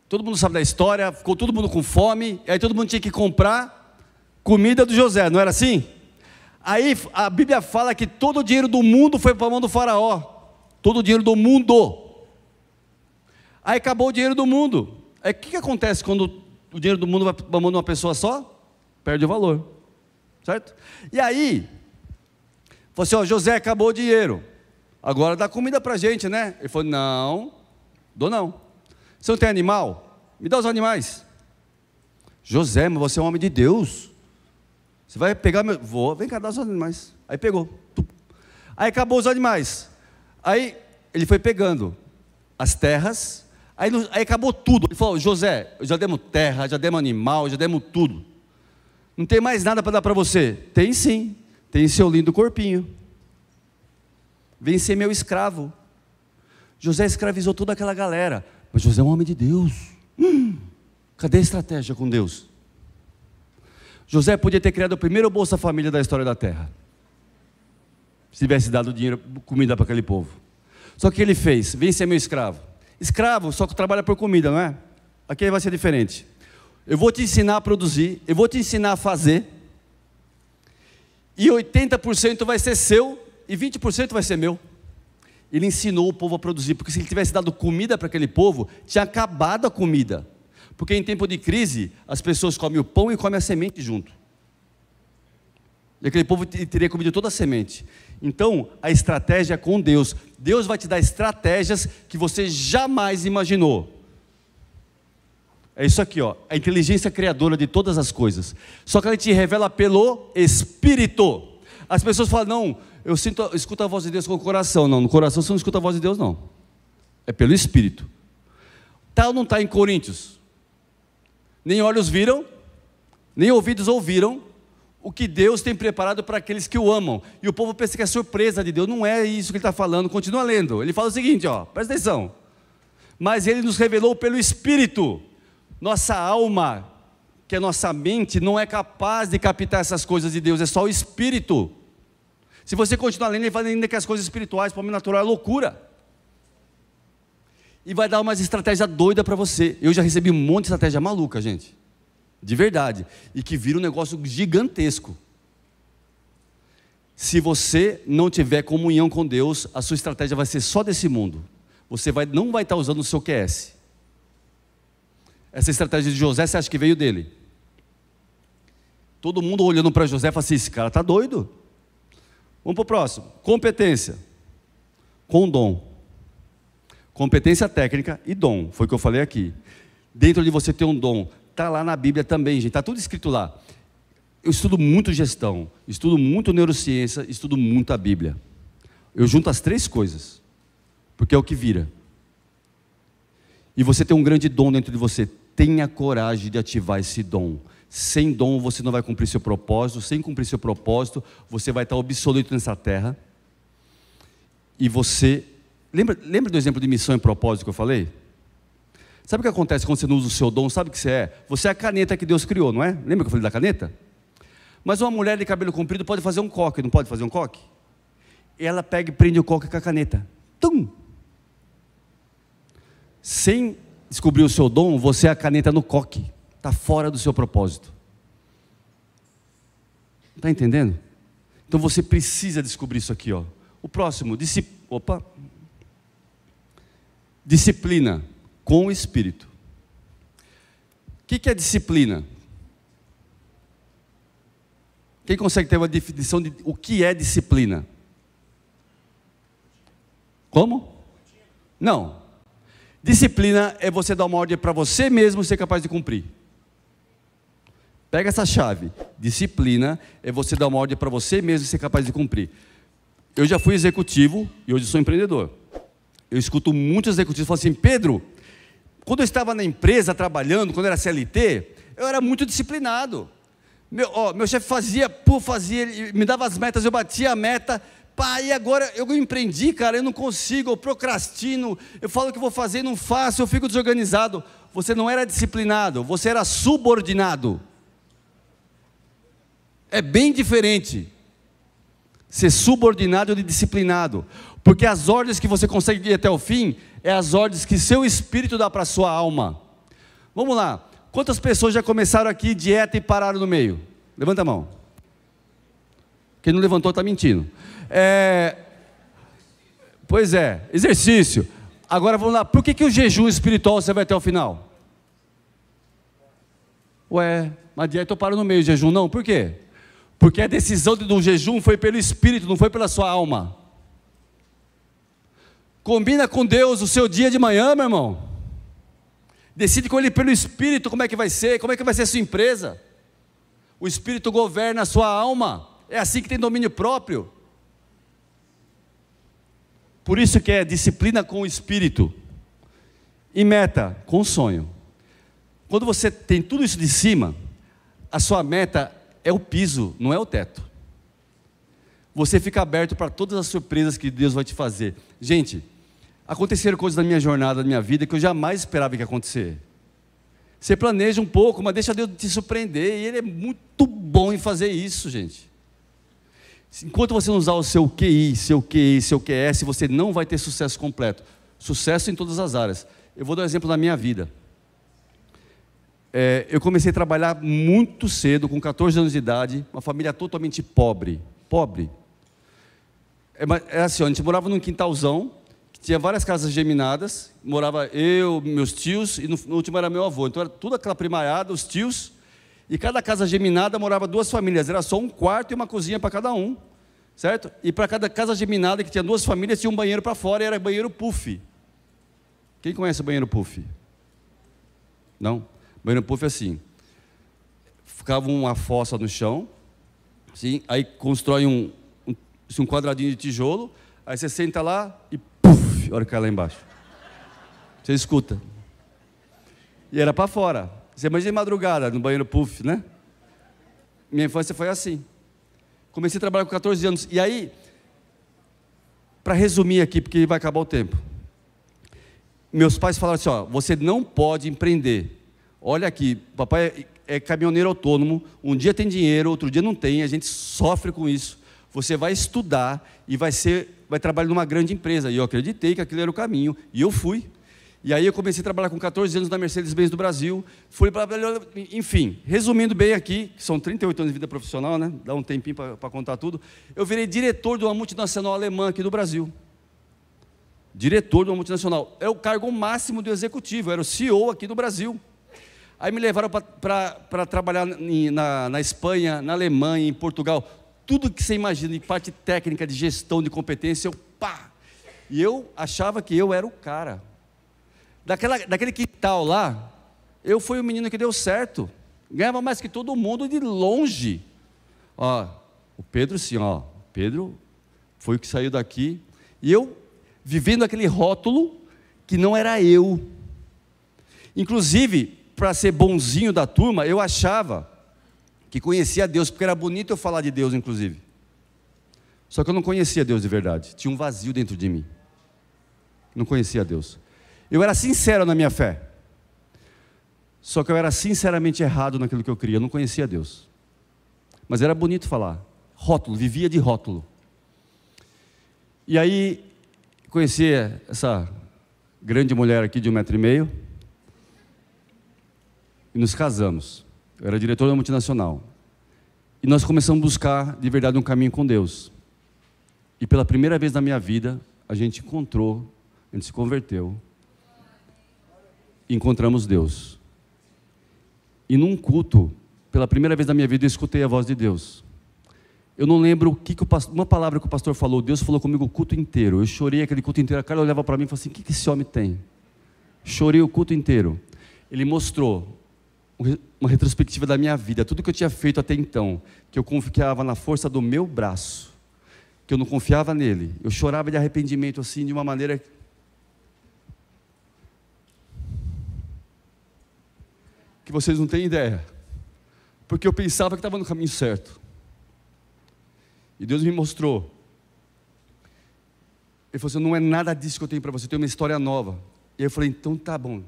Todo mundo sabe da história. Ficou todo mundo com fome. E aí todo mundo tinha que comprar comida do José, não era assim? Aí a Bíblia fala que todo o dinheiro do mundo foi para a mão do faraó. Todo o dinheiro do mundo. Aí acabou o dinheiro do mundo. É o que, que acontece quando o dinheiro do mundo vai para mão de uma pessoa só? Perde o valor, certo? E aí, você, assim, ó, José, acabou o dinheiro, agora dá comida para a gente, né? Ele falou, não, dou não. Você não tem animal? Me dá os animais. José, mas você é um homem de Deus. Você vai pegar meu. Vou, vem cá, dá os animais. Aí pegou. Tup. Aí acabou os animais. Aí ele foi pegando as terras Aí, aí acabou tudo. Ele falou: José, já demos terra, já demos animal, já demos tudo. Não tem mais nada para dar para você? Tem sim. Tem seu lindo corpinho. Vem ser meu escravo. José escravizou toda aquela galera. Mas José é um homem de Deus. Hum, cadê a estratégia com Deus? José podia ter criado o primeiro Bolsa Família da história da terra. Se tivesse dado dinheiro, comida para aquele povo. Só que ele fez: vem ser meu escravo. Escravo, só que trabalha por comida, não é? Aqui vai ser diferente. Eu vou te ensinar a produzir, eu vou te ensinar a fazer. E 80% vai ser seu e 20% vai ser meu. Ele ensinou o povo a produzir, porque se ele tivesse dado comida para aquele povo, tinha acabado a comida. Porque em tempo de crise, as pessoas comem o pão e comem a semente junto. E aquele povo teria comido toda a semente. Então, a estratégia é com Deus. Deus vai te dar estratégias que você jamais imaginou. É isso aqui, ó, a inteligência criadora de todas as coisas. Só que ela te revela pelo Espírito. As pessoas falam, não, eu sinto, escuto a voz de Deus com o coração. Não, no coração você não escuta a voz de Deus, não. É pelo Espírito. Tal tá não está em Coríntios. Nem olhos viram, nem ouvidos ouviram, o que Deus tem preparado para aqueles que o amam. E o povo pensa que é surpresa de Deus. Não é isso que ele está falando. Continua lendo. Ele fala o seguinte, ó, presta atenção. Mas ele nos revelou pelo Espírito. Nossa alma, que é nossa mente, não é capaz de captar essas coisas de Deus. É só o Espírito. Se você continuar lendo, ele vai ainda que as coisas espirituais, para o homem natural, é loucura. E vai dar umas estratégias doida para você. Eu já recebi um monte de estratégia maluca, gente de verdade, e que vira um negócio gigantesco. Se você não tiver comunhão com Deus, a sua estratégia vai ser só desse mundo. Você vai, não vai estar usando o seu QS. Essa estratégia de José, você acha que veio dele? Todo mundo olhando para José fala assim: esse cara está doido. Vamos para o próximo. Competência com dom. Competência técnica e dom, foi o que eu falei aqui. Dentro de você ter um dom. Está lá na Bíblia também, gente. Está tudo escrito lá. Eu estudo muito gestão, estudo muito neurociência, estudo muito a Bíblia. Eu junto as três coisas, porque é o que vira. E você tem um grande dom dentro de você. Tenha coragem de ativar esse dom. Sem dom você não vai cumprir seu propósito. Sem cumprir seu propósito, você vai estar obsoleto nessa terra. E você. Lembra, lembra do exemplo de missão e propósito que eu falei? Sabe o que acontece quando você não usa o seu dom? Sabe o que você é? Você é a caneta que Deus criou, não é? Lembra que eu falei da caneta? Mas uma mulher de cabelo comprido pode fazer um coque, não pode fazer um coque? Ela pega e prende o coque com a caneta. Tum! Sem descobrir o seu dom, você é a caneta no coque. Está fora do seu propósito. Está entendendo? Então você precisa descobrir isso aqui. Ó. O próximo, disci... Opa. disciplina com o Espírito. O que é disciplina? Quem consegue ter uma definição de o que é disciplina? Como? Não. Disciplina é você dar uma ordem para você mesmo ser capaz de cumprir. Pega essa chave. Disciplina é você dar uma ordem para você mesmo ser capaz de cumprir. Eu já fui executivo e hoje sou empreendedor. Eu escuto muitos executivos falando assim: Pedro, quando eu estava na empresa trabalhando, quando era CLT, eu era muito disciplinado. Meu, ó, meu chefe fazia, fazia, ele me dava as metas, eu batia a meta, pá, e agora eu empreendi, cara, eu não consigo, eu procrastino, eu falo que vou fazer não faço, eu fico desorganizado. Você não era disciplinado, você era subordinado. É bem diferente ser subordinado de disciplinado. Porque as ordens que você consegue ir até o fim é as ordens que seu espírito dá para a sua alma. Vamos lá. Quantas pessoas já começaram aqui dieta e pararam no meio? Levanta a mão. Quem não levantou está mentindo. É... Pois é, exercício. Agora vamos lá, por que, que o jejum espiritual você vai até o final? Ué, mas dieta eu paro no meio, jejum não, por quê? Porque a decisão do jejum foi pelo espírito, não foi pela sua alma. Combina com Deus o seu dia de manhã, meu irmão. Decide com Ele pelo Espírito como é que vai ser, como é que vai ser a sua empresa. O Espírito governa a sua alma. É assim que tem domínio próprio. Por isso que é disciplina com o espírito. E meta com o sonho. Quando você tem tudo isso de cima, a sua meta é o piso, não é o teto. Você fica aberto para todas as surpresas que Deus vai te fazer. Gente, aconteceram coisas na minha jornada, na minha vida, que eu jamais esperava que ia acontecer. Você planeja um pouco, mas deixa Deus te surpreender, e Ele é muito bom em fazer isso, gente. Enquanto você não usar o seu QI, seu QI, seu QS, você não vai ter sucesso completo. Sucesso em todas as áreas. Eu vou dar um exemplo da minha vida. É, eu comecei a trabalhar muito cedo, com 14 anos de idade, uma família totalmente pobre. Pobre. É, é assim, a gente morava num quintalzão, tinha várias casas geminadas, morava eu, meus tios, e no, no último era meu avô. Então era tudo aquela primaiada, os tios, e cada casa geminada morava duas famílias, era só um quarto e uma cozinha para cada um, certo? E para cada casa geminada que tinha duas famílias, tinha um banheiro para fora e era banheiro puff. Quem conhece o banheiro puff? Não? Banheiro puff é assim: ficava uma fossa no chão, assim, aí constrói um, um, assim, um quadradinho de tijolo, aí você senta lá e Puf, olha que lá embaixo. Você escuta. E era para fora. Você imagina de madrugada, no banheiro puff, né? Minha infância foi assim. Comecei a trabalhar com 14 anos. E aí, para resumir aqui, porque vai acabar o tempo. Meus pais falaram assim: ó, você não pode empreender. Olha aqui, papai é caminhoneiro autônomo, um dia tem dinheiro, outro dia não tem, a gente sofre com isso. Você vai estudar e vai ser vai trabalhar numa grande empresa. E eu acreditei que aquilo era o caminho. E eu fui. E aí eu comecei a trabalhar com 14 anos na Mercedes-Benz do Brasil. Fui para. Enfim, resumindo bem aqui, são 38 anos de vida profissional, né? Dá um tempinho para contar tudo. Eu virei diretor de uma multinacional alemã aqui do Brasil. Diretor de uma multinacional. É o cargo máximo do executivo, era o CEO aqui do Brasil. Aí me levaram para trabalhar na, na Espanha, na Alemanha, em Portugal tudo que você imagina de parte técnica, de gestão, de competência, eu pá! E eu achava que eu era o cara. Daquela, daquele quintal lá, eu fui o menino que deu certo. Ganhava mais que todo mundo de longe. Ó, o Pedro sim, ó. Pedro foi o que saiu daqui. E eu vivendo aquele rótulo que não era eu. Inclusive, para ser bonzinho da turma, eu achava que conhecia Deus, porque era bonito eu falar de Deus, inclusive. Só que eu não conhecia Deus de verdade, tinha um vazio dentro de mim. Não conhecia Deus. Eu era sincero na minha fé. Só que eu era sinceramente errado naquilo que eu queria, eu não conhecia Deus. Mas era bonito falar. Rótulo, vivia de rótulo. E aí conheci essa grande mulher aqui de um metro e meio. E nos casamos. Eu era diretor da multinacional. E nós começamos a buscar de verdade um caminho com Deus. E pela primeira vez na minha vida, a gente encontrou, a gente se converteu. E encontramos Deus. E num culto, pela primeira vez na minha vida, eu escutei a voz de Deus. Eu não lembro o que, que o pastor, uma palavra que o pastor falou, Deus falou comigo o culto inteiro. Eu chorei aquele culto inteiro. A cara olhava para mim e falou assim: o que, que esse homem tem? Chorei o culto inteiro. Ele mostrou uma retrospectiva da minha vida, tudo que eu tinha feito até então, que eu confiava na força do meu braço, que eu não confiava nele. Eu chorava de arrependimento assim, de uma maneira. que vocês não têm ideia. Porque eu pensava que estava no caminho certo. E Deus me mostrou. Ele falou assim: não é nada disso que eu tenho para você, tem uma história nova. E eu falei: então tá bom,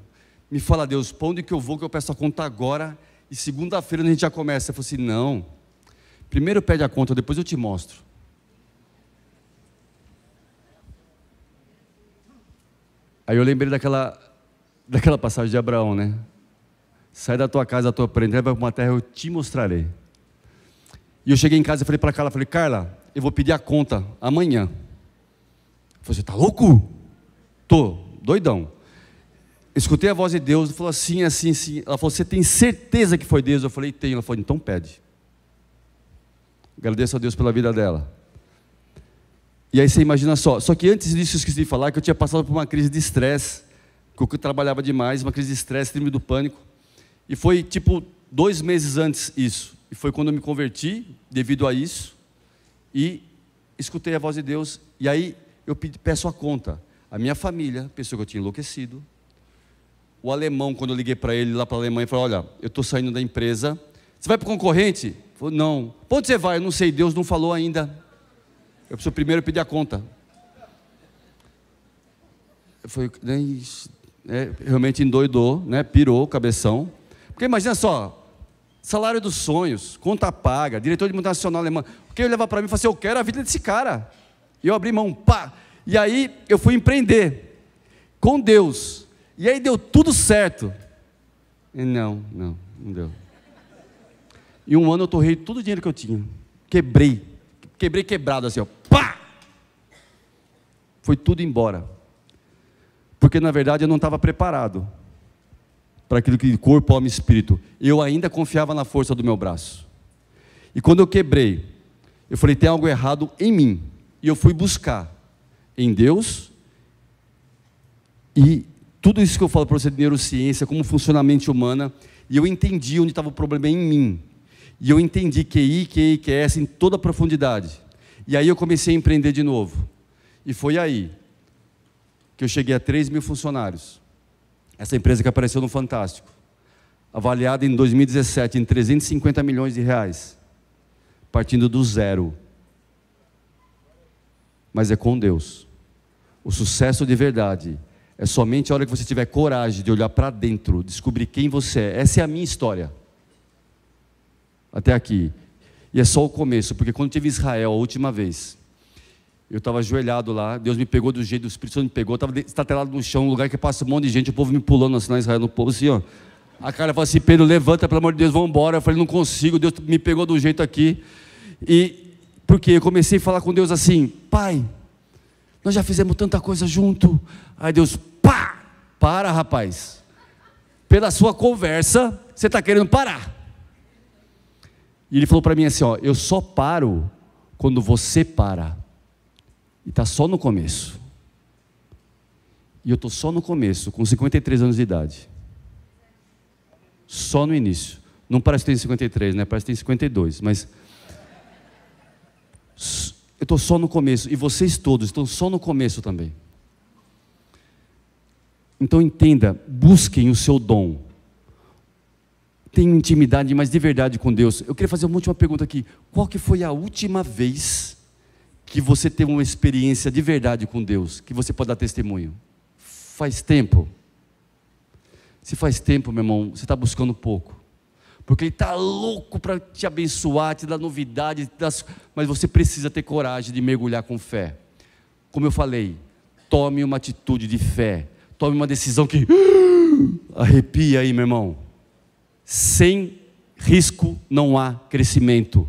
me fala, Deus, para onde que eu vou que eu peço a conta agora e segunda-feira a gente já começa? Eu falei assim, não, primeiro pede a conta, depois eu te mostro. Aí eu lembrei daquela, daquela passagem de Abraão, né? Sai da tua casa, da tua parentela, vai para uma terra, eu te mostrarei. E eu cheguei em casa e falei para Carla, falei, Carla, eu vou pedir a conta amanhã. Eu falei, você tá louco? Tô, doidão escutei a voz de Deus, falou assim, assim, assim. Ela falou: Você tem certeza que foi Deus? Eu falei: Tenho. Ela falou: Então pede. Agradeço a Deus pela vida dela. E aí você imagina só. Só que antes disso eu esqueci de falar que eu tinha passado por uma crise de estresse, que eu trabalhava demais, uma crise de estresse, trímino do pânico. E foi tipo dois meses antes isso. E foi quando eu me converti devido a isso. E escutei a voz de Deus. E aí eu peço a conta. A minha família pensou que eu tinha enlouquecido, o alemão, quando eu liguei para ele lá para a Alemanha, falou: Olha, eu estou saindo da empresa. Você vai para o concorrente? Falou: Não. pode onde você vai? Eu não sei, Deus não falou ainda. Eu preciso primeiro pedir a conta. Eu falei: é, Realmente endoidou, né? pirou o cabeção. Porque imagina só: salário dos sonhos, conta paga, diretor de multinacional alemã. O que ele levar para mim e falou assim: Eu quero a vida desse cara. E eu abri mão, pá. E aí eu fui empreender com Deus. E aí deu tudo certo. E não, não, não deu. E um ano eu torrei todo o dinheiro que eu tinha. Quebrei. Quebrei quebrado assim, ó. Pá! Foi tudo embora. Porque na verdade eu não estava preparado para aquilo que corpo, alma e espírito. Eu ainda confiava na força do meu braço. E quando eu quebrei, eu falei: tem algo errado em mim. E eu fui buscar em Deus e tudo isso que eu falo para você de neurociência, como funciona a mente humana, e eu entendi onde estava o problema em mim. E eu entendi QI, QI, QS em toda a profundidade. E aí eu comecei a empreender de novo. E foi aí que eu cheguei a 3 mil funcionários. Essa empresa que apareceu no Fantástico. Avaliada em 2017 em 350 milhões de reais. Partindo do zero. Mas é com Deus. O sucesso de verdade é somente a hora que você tiver coragem de olhar para dentro, descobrir quem você é. Essa é a minha história. Até aqui. E é só o começo, porque quando tive Israel a última vez, eu estava ajoelhado lá, Deus me pegou do jeito, o Espírito Santo me pegou, estava estatelado no chão, um lugar que passa um monte de gente, o povo me pulando assim na Israel, no povo assim, ó. A cara falou assim: Pedro, levanta, pelo amor de Deus, vamos embora. Eu falei: não consigo, Deus me pegou do jeito aqui. E porque eu comecei a falar com Deus assim: Pai, nós já fizemos tanta coisa junto. Aí Deus, pá! Para, rapaz. Pela sua conversa, você está querendo parar. E ele falou para mim assim: ó, eu só paro quando você para. E está só no começo. E eu estou só no começo, com 53 anos de idade. Só no início. Não parece que tem 53, né? Parece que tem 52, mas eu estou só no começo, e vocês todos estão só no começo também. Então entenda, busquem o seu dom. Tenham intimidade, mas de verdade com Deus. Eu queria fazer uma última pergunta aqui. Qual que foi a última vez que você teve uma experiência de verdade com Deus, que você pode dar testemunho? Faz tempo. Se faz tempo, meu irmão, você está buscando pouco porque Ele está louco para te abençoar, te dar novidade, mas você precisa ter coragem de mergulhar com fé. Como eu falei, tome uma atitude de fé, tome uma decisão que arrepia aí, meu irmão. Sem risco não há crescimento.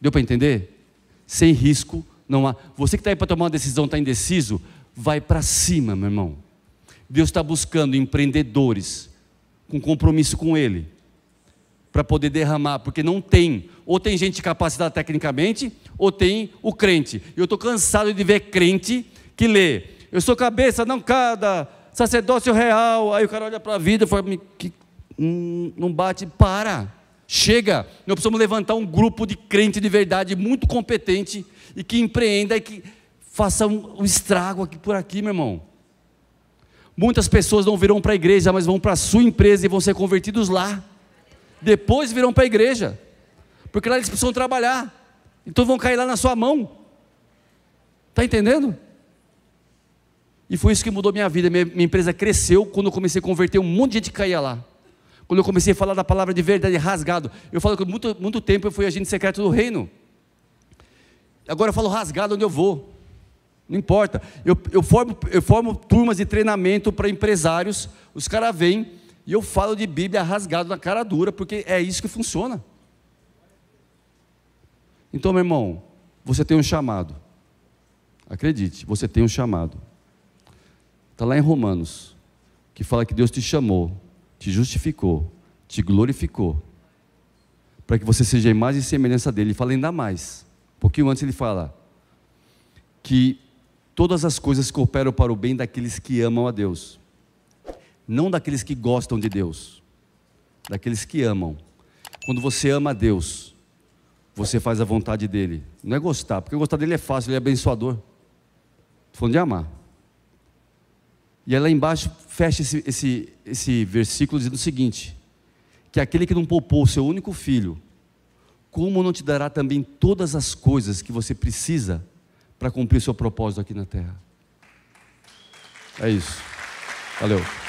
Deu para entender? Sem risco não há. Você que está aí para tomar uma decisão, está indeciso, vai para cima, meu irmão. Deus está buscando empreendedores com compromisso com Ele, para poder derramar, porque não tem. Ou tem gente capacitada tecnicamente, ou tem o crente. Eu estou cansado de ver crente que lê. Eu sou cabeça, não cada, sacerdócio real. Aí o cara olha para a vida e fala: que, hum, não bate, para. Chega, nós precisamos levantar um grupo de crente de verdade muito competente e que empreenda e que faça um, um estrago aqui por aqui, meu irmão. Muitas pessoas não virão para a igreja, mas vão para a sua empresa e vão ser convertidos lá. Depois virão para a igreja, porque lá eles precisam trabalhar. Então vão cair lá na sua mão. Está entendendo? E foi isso que mudou minha vida. Minha, minha, empresa cresceu quando eu comecei a converter um monte de gente que caía lá. Quando eu comecei a falar da palavra de verdade rasgado. Eu falo que muito, muito tempo eu fui agente secreto do reino. Agora eu falo rasgado onde eu vou. Não importa. Eu, eu, formo, eu formo turmas de treinamento para empresários, os caras vêm e eu falo de Bíblia rasgado na cara dura, porque é isso que funciona. Então, meu irmão, você tem um chamado. Acredite, você tem um chamado. Está lá em Romanos, que fala que Deus te chamou, te justificou, te glorificou, para que você seja a imagem e semelhança dele. Ele fala ainda mais. Um pouquinho antes ele fala que todas as coisas cooperam para o bem daqueles que amam a Deus, não daqueles que gostam de Deus, daqueles que amam. Quando você ama a Deus, você faz a vontade dele. Não é gostar, porque gostar dele é fácil, ele é abençoador. Estou falando de amar. E aí lá embaixo fecha esse, esse, esse versículo dizendo o seguinte: que aquele que não poupou o seu único filho, como não te dará também todas as coisas que você precisa para cumprir seu propósito aqui na terra. É isso. Valeu.